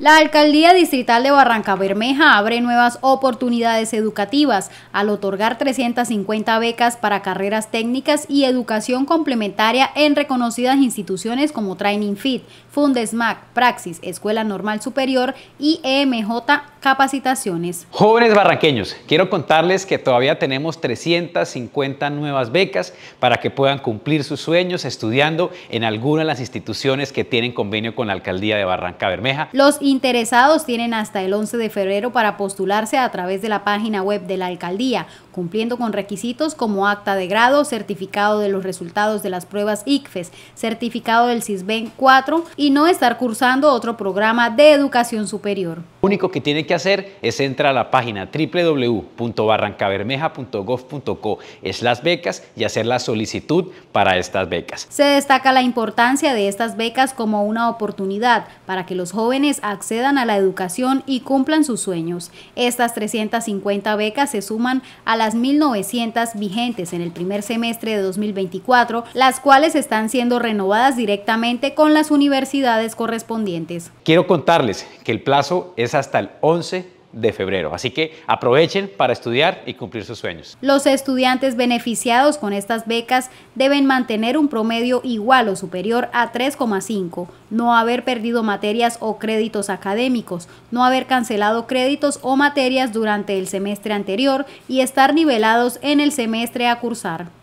La Alcaldía Distrital de Barranca Bermeja abre nuevas oportunidades educativas al otorgar 350 becas para carreras técnicas y educación complementaria en reconocidas instituciones como Training Fit, Fundesmac, Praxis, Escuela Normal Superior y EMJ Capacitaciones. Jóvenes barranqueños, quiero contarles que todavía tenemos 350 nuevas becas para que puedan cumplir sus sueños estudiando en alguna de las instituciones que tienen convenio con la Alcaldía de Barranca Bermeja. Los interesados tienen hasta el 11 de febrero para postularse a través de la página web de la alcaldía, cumpliendo con requisitos como acta de grado, certificado de los resultados de las pruebas ICFES, certificado del CISBEN 4 y no estar cursando otro programa de educación superior único que tiene que hacer es entrar a la página www.barrancabermeja.gov.co las becas y hacer la solicitud para estas becas. Se destaca la importancia de estas becas como una oportunidad para que los jóvenes accedan a la educación y cumplan sus sueños. Estas 350 becas se suman a las 1.900 vigentes en el primer semestre de 2024, las cuales están siendo renovadas directamente con las universidades correspondientes. Quiero contarles que el plazo es hasta el 11 de febrero. Así que aprovechen para estudiar y cumplir sus sueños. Los estudiantes beneficiados con estas becas deben mantener un promedio igual o superior a 3,5, no haber perdido materias o créditos académicos, no haber cancelado créditos o materias durante el semestre anterior y estar nivelados en el semestre a cursar.